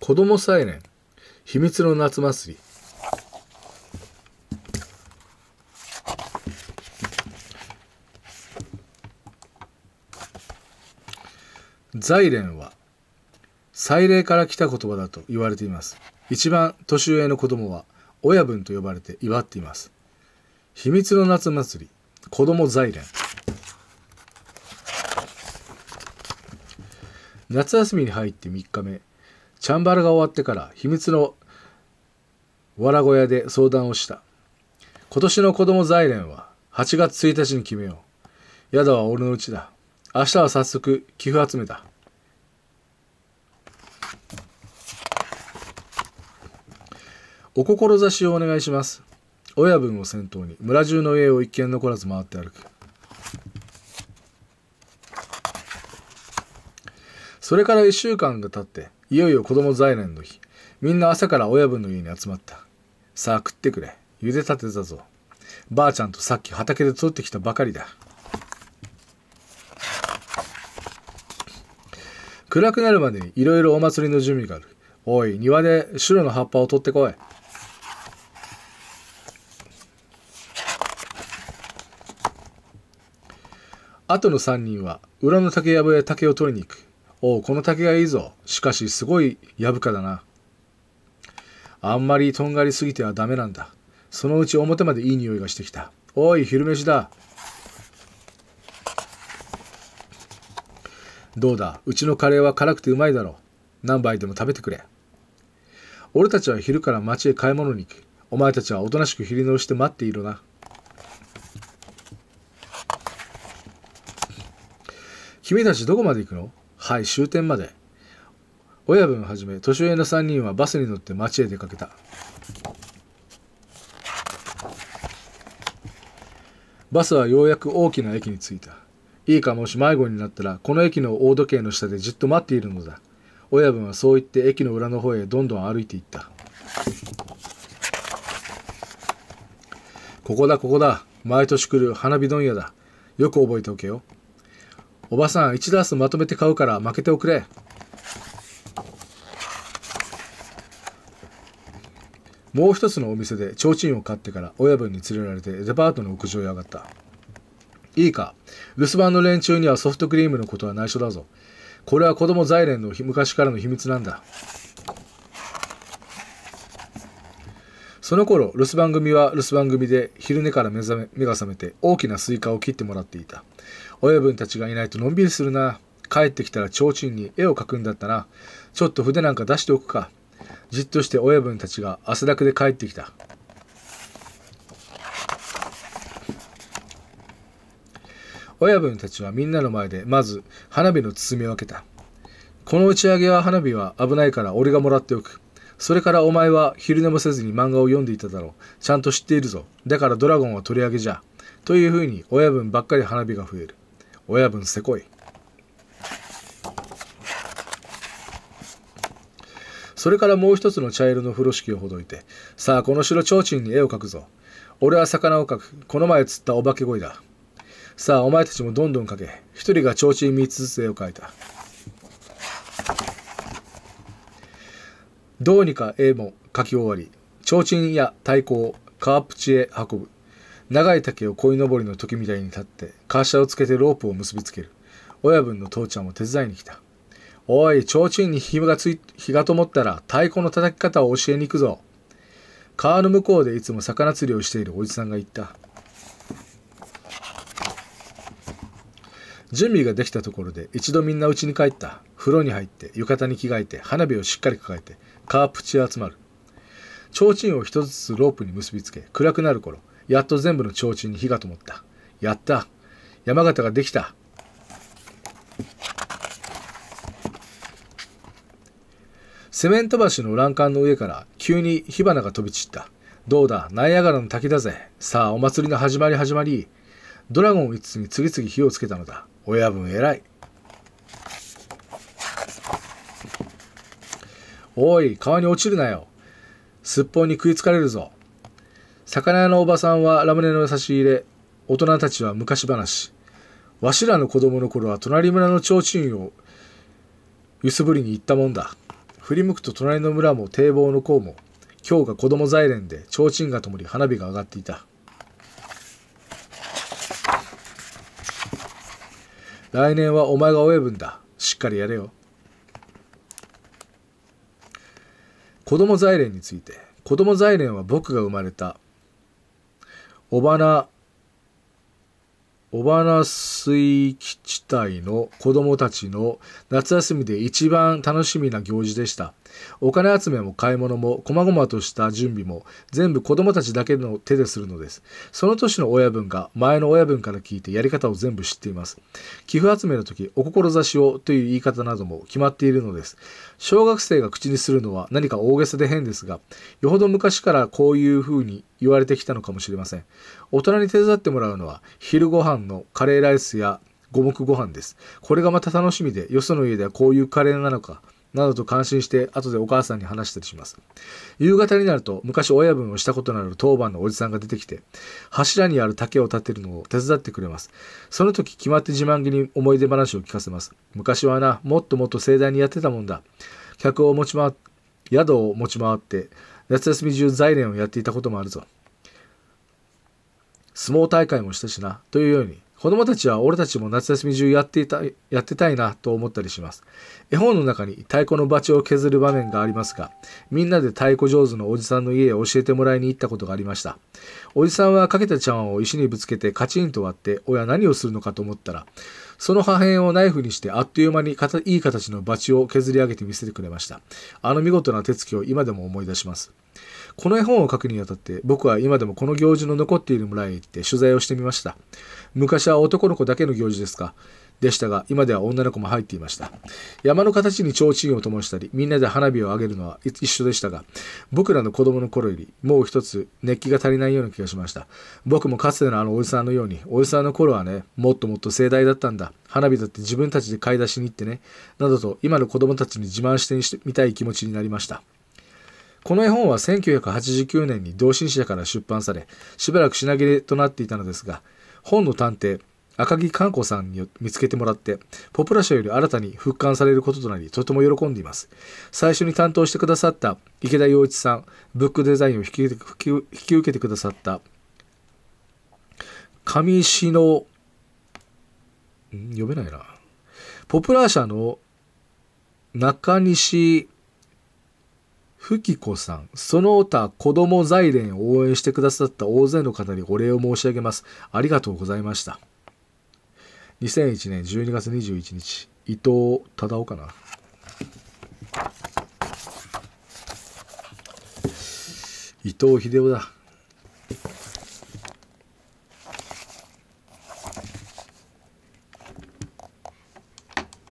子供菜園秘密の夏祭りレ蓮は祭礼から来た言葉だと言われています一番年上の子供は親分と呼ばれて祝っています秘密の夏祭り子供レ蓮夏休みに入って3日目チャンバラが終わってから秘密のわら小屋で相談をした。今年の子供財連は8月1日に決めよう。宿は俺のうちだ。明日は早速寄付集めだ。お志をお願いします。親分を先頭に村中の家を一軒残らず回って歩く。それから1週間が経っていよいよ子供在年の日みんな朝から親分の家に集まったさあ食ってくれ茹でたてだぞばあちゃんとさっき畑で取ってきたばかりだ暗くなるまでにいろいろお祭りの準備があるおい庭で白の葉っぱを取ってこい後の3人は裏の竹やぶや竹を取りに行くおこの竹がいいぞ。しかし、すごい藪かだな。あんまりとんがりすぎてはダメなんだ。そのうち表までいい匂いがしてきた。おい、昼飯だ。どうだ、うちのカレーは辛くてうまいだろう。何杯でも食べてくれ。俺たちは昼から町へ買い物に行く。お前たちはおとなしく昼寝をして待っていろな。君たちどこまで行くのはい、終点まで。親分はじめ、年上の3人はバスに乗って町へ出かけた。バスはようやく大きな駅に着いた。いいかもし迷子になったら、この駅の大時計の下でじっと待っているのだ。親分はそう言って駅の裏の方へどんどん歩いていった。ここだ、ここだ。毎年来る花火問屋だ。よく覚えておけよ。おばさん1ダースまとめて買うから負けておくれもう一つのお店で提灯を買ってから親分に連れられてデパートの屋上へ上がったいいか留守番の連中にはソフトクリームのことは内緒だぞこれは子供財連の昔からの秘密なんだその頃留守番組は留守番組で昼寝から目覚め目が覚めて大きなスイカを切ってもらっていた親分たちがいないとのんびりするな。帰ってきたら提灯に絵を描くんだったな。ちょっと筆なんか出しておくか。じっとして親分たちが汗だくで帰ってきた。親分たちはみんなの前でまず花火の包みを開けた。この打ち上げは花火は危ないから俺がもらっておく。それからお前は昼寝もせずに漫画を読んでいただろう。ちゃんと知っているぞ。だからドラゴンは取り上げじゃ。というふうに親分ばっかり花火が増える。親分せこいそれからもう一つの茶色の風呂敷をほどいてさあこの白提灯に絵を描くぞ俺は魚を描くこの前釣ったお化け鯉ださあお前たちもどんどん描け一人が提灯3つずつ絵を描いたどうにか絵も描き終わり提灯や太鼓を川プチへ運ぶ長い竹を鯉のぼりの時みたいに立って、カーシャをつけてロープを結びつける。親分の父ちゃんも手伝いに来た。おい、提灯に火がつい、火がともったら太鼓の叩き方を教えに行くぞ。川の向こうでいつも魚釣りをしているおじさんが言った。準備ができたところで一度みんな家に帰った。風呂に入って浴衣に着替えて花火をしっかり抱えて川プチへ集まる。提灯を一つずつロープに結びつけ暗くなる頃やっと全部の提灯に火がともった。やった。山形ができた。セメント橋の欄干の上から急に火花が飛び散った。どうだ、ナイアガラの滝だぜ。さあ、お祭りの始まり始まり。ドラゴン5つに次々火をつけたのだ。親分偉い。おい、川に落ちるなよ。すっぽんに食いつかれるぞ。魚屋のおばさんはラムネの差し入れ、大人たちは昔話。わしらの子供の頃は隣村の提灯を揺すぶりに行ったもんだ。振り向くと隣の村も堤防の甲も、今日が子供在連で提灯がともり花火が上がっていた。来年はお前が親分だ。しっかりやれよ。子供在連について。子供在連は僕が生まれたば。花、尾花水域地帯の子供たちの夏休みで一番楽しみな行事でした。お金集めも買い物も、細々とした準備も、全部子供たちだけの手でするのです。その年の親分が、前の親分から聞いてやり方を全部知っています。寄付集めの時、お志をという言い方なども決まっているのです。小学生が口にするのは何か大げさで変ですが、よほど昔からこういうふうに言われてきたのかもしれません大人に手伝ってもらうのは昼ご飯のカレーライスや五目ご飯ですこれがまた楽しみでよその家ではこういうカレーなのかなどと感心して後でお母さんに話したりします夕方になると昔親分をしたことのある当番のおじさんが出てきて柱にある竹を立てるのを手伝ってくれますその時決まって自慢げに思い出話を聞かせます昔はなもっともっと盛大にやってたもんだ客を持ち回宿を持ち回って夏休み中財連をやっていたこともあるぞ。相撲大会もしたしな、というように、子供たちは俺たちも夏休み中やっていた、やってたいなと思ったりします。絵本の中に太鼓のバチを削る場面がありますが、みんなで太鼓上手のおじさんの家へ教えてもらいに行ったことがありました。おじさんはかけた茶碗を石にぶつけてカチンと割って、親何をするのかと思ったら、その破片をナイフにしてあっという間にいい形のバチを削り上げて見せてくれました。あの見事な手つきを今でも思い出します。この絵本を書くにあたって僕は今でもこの行事の残っている村へ行って取材をしてみました昔は男の子だけの行事ですかでしたが今では女の子も入っていました山の形に提灯を灯したりみんなで花火を上げるのは一緒でしたが僕らの子供の頃よりもう一つ熱気が足りないような気がしました僕もかつてのあのおじさんのようにおじさんの頃はねもっともっと盛大だったんだ花火だって自分たちで買い出しに行ってねなどと今の子供たちに自慢してみたい気持ちになりましたこの絵本は1989年に同心者から出版され、しばらく品切れとなっていたのですが、本の探偵、赤木寛子さんに見つけてもらって、ポプラ社より新たに復刊されることとなり、とても喜んでいます。最初に担当してくださった池田洋一さん、ブックデザインを引き受けてくださった上石の、ん読めないな。ポプラー社の中西ふきこさん、その他子供財連を応援してくださった大勢の方にお礼を申し上げます。ありがとうございました。2001年12月21日、伊藤忠夫かな。伊藤秀夫だ。